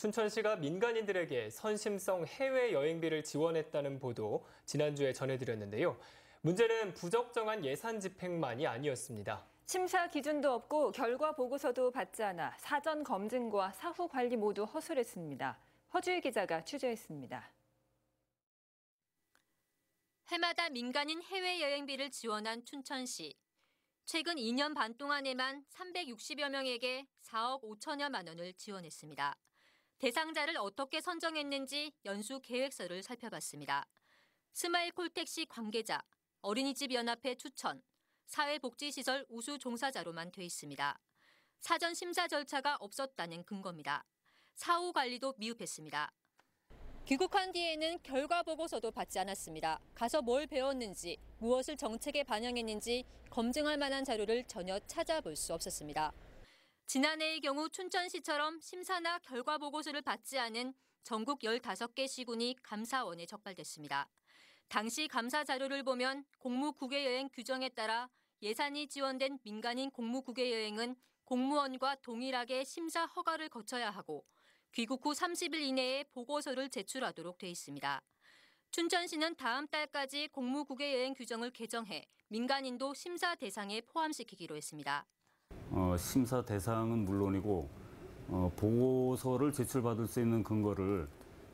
춘천시가 민간인들에게 선심성 해외여행비를 지원했다는 보도 지난주에 전해드렸는데요. 문제는 부적정한 예산 집행만이 아니었습니다. 심사 기준도 없고 결과 보고서도 받지 않아 사전 검증과 사후 관리 모두 허술했습니다. 허주희 기자가 취재했습니다. 해마다 민간인 해외여행비를 지원한 춘천시. 최근 2년 반 동안에만 360여 명에게 4억 5천여만 원을 지원했습니다. 대상자를 어떻게 선정했는지 연수 계획서를 살펴봤습니다. 스마일 콜택시 관계자, 어린이집 연합회 추천, 사회복지시설 우수 종사자로만 돼 있습니다. 사전 심사 절차가 없었다는 근거입니다. 사후 관리도 미흡했습니다. 귀국한 뒤에는 결과 보고서도 받지 않았습니다. 가서 뭘 배웠는지, 무엇을 정책에 반영했는지 검증할 만한 자료를 전혀 찾아볼 수 없었습니다. 지난해의 경우 춘천시처럼 심사나 결과 보고서를 받지 않은 전국 15개 시군이 감사원에 적발됐습니다. 당시 감사 자료를 보면 공무국외 여행 규정에 따라 예산이 지원된 민간인 공무국외 여행은 공무원과 동일하게 심사 허가를 거쳐야 하고 귀국 후 30일 이내에 보고서를 제출하도록 돼 있습니다. 춘천시는 다음 달까지 공무국외 여행 규정을 개정해 민간인도 심사 대상에 포함시키기로 했습니다. 어, 심사 대상은 물론이고 어, 보고서를 제출받을 수 있는 근거를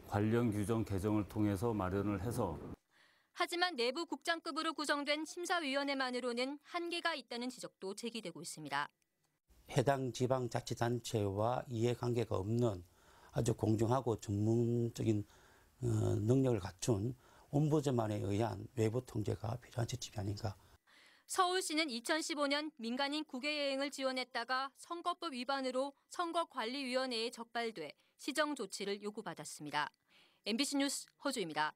관련 규정 개정을 통해서 마련을 해서 하지만 내부 국장급으로 구성된 심사위원회만으로는 한계가 있다는 지적도 제기되고 있습니다. 해당 지방자치단체와 이해관계가 없는 아주 공정하고 전문적인 어, 능력을 갖춘 온보제만에 의한 외부 통제가 필요한 지침이 아닌가 서울시는 2015년 민간인 국외여행을 지원했다가 선거법 위반으로 선거관리위원회에 적발돼 시정 조치를 요구받았습니다. MBC 뉴스 허주입니다.